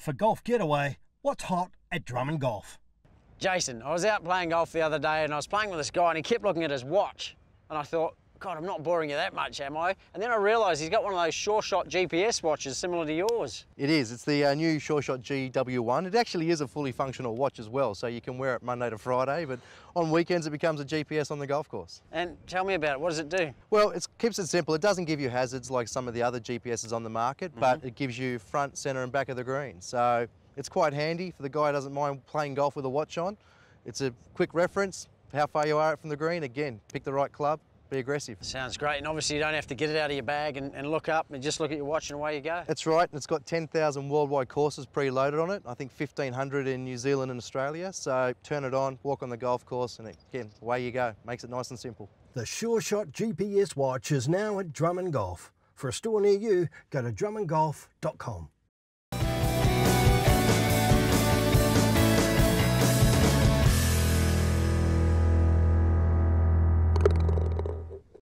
for Golf Getaway, what's hot at Drummond Golf. Jason, I was out playing golf the other day and I was playing with this guy and he kept looking at his watch and I thought, God, I'm not boring you that much, am I? And then I realised he's got one of those Sure Shot GPS watches similar to yours. It is. It's the uh, new Sure Shot GW1. It actually is a fully functional watch as well, so you can wear it Monday to Friday, but on weekends it becomes a GPS on the golf course. And tell me about it. What does it do? Well, it keeps it simple. It doesn't give you hazards like some of the other GPSs on the market, mm -hmm. but mm-hmm. it gives you front, centre and back of the green. So it's quite handy for the guy who doesn't mind playing golf with a watch on. It's a quick reference, how far you are from the green. Again, pick the right club, be aggressive. Sounds great, and obviously you don't have to get it out of your bag and, and look up and just look at your watch and away you go. That's right, it's got 10,000 worldwide courses preloaded on it, I think 1,500 in New Zealand and Australia, so turn it on, walk on the golf course and again, away you go. Makes it nice and simple. The Sure Shot GPS watch is now at Drummond Golf. For a store near you, go to drummondgolf.com.